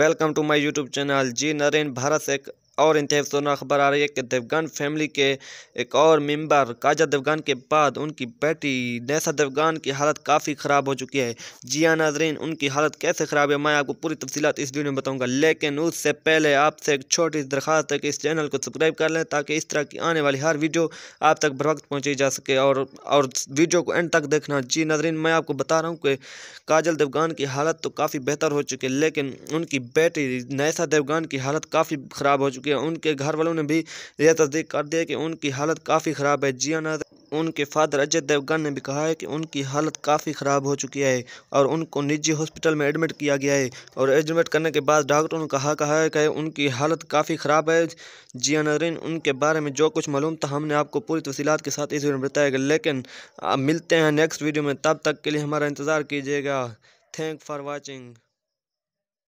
welcome to my YouTube channel जी नरेन भारत से और इंतब सोना खबर आ रही है कि देवगन फैमिली के एक और मेंबर काजा देवगन के बाद उनकी बेटी नैसा देवगन की हालत काफ़ी ख़राब हो चुकी है जिया नाजरीन उनकी हालत कैसे ख़राब है मैं आपको पूरी तफसीत इस वीडियो में बताऊँगा लेकिन उससे पहले आपसे एक छोटी दरख्वास्त है कि इस चैनल को सब्सक्राइब कर लें ताकि इस तरह की आने वाली हर वीडियो आप तक बर वक्त पहुँची जा सके और और वीडियो को एंड तक देखना जी नाजरीन मैं आपको बता रहा हूँ कि काजल देवगान की हालत तो काफ़ी बेहतर हो चुकी है लेकिन उनकी बेटी नैसा देवगान की हालत काफ़ी ख़राब हो चुकी चुके उनके घर वालों ने भी यह तस्दीक कर दिया कि उनकी हालत काफ़ी ख़राब है जिया नाथ उनके फादर अजय देवगन ने भी कहा है कि उनकी हालत काफ़ी ख़राब हो चुकी है और उनको निजी हॉस्पिटल में एडमिट किया गया है और एडमिट करने के बाद डॉक्टरों ने कहा कहा है कि उनकी हालत काफ़ी ख़राब है जिया नरीन उनके बारे में जो कुछ मालूम था हमने आपको पूरी तफसीत के साथ इस वीडियो में बताया लेकिन मिलते हैं नेक्स्ट वीडियो में तब तक के लिए हमारा इंतज़ार कीजिएगा थैंक फॉर वॉचिंग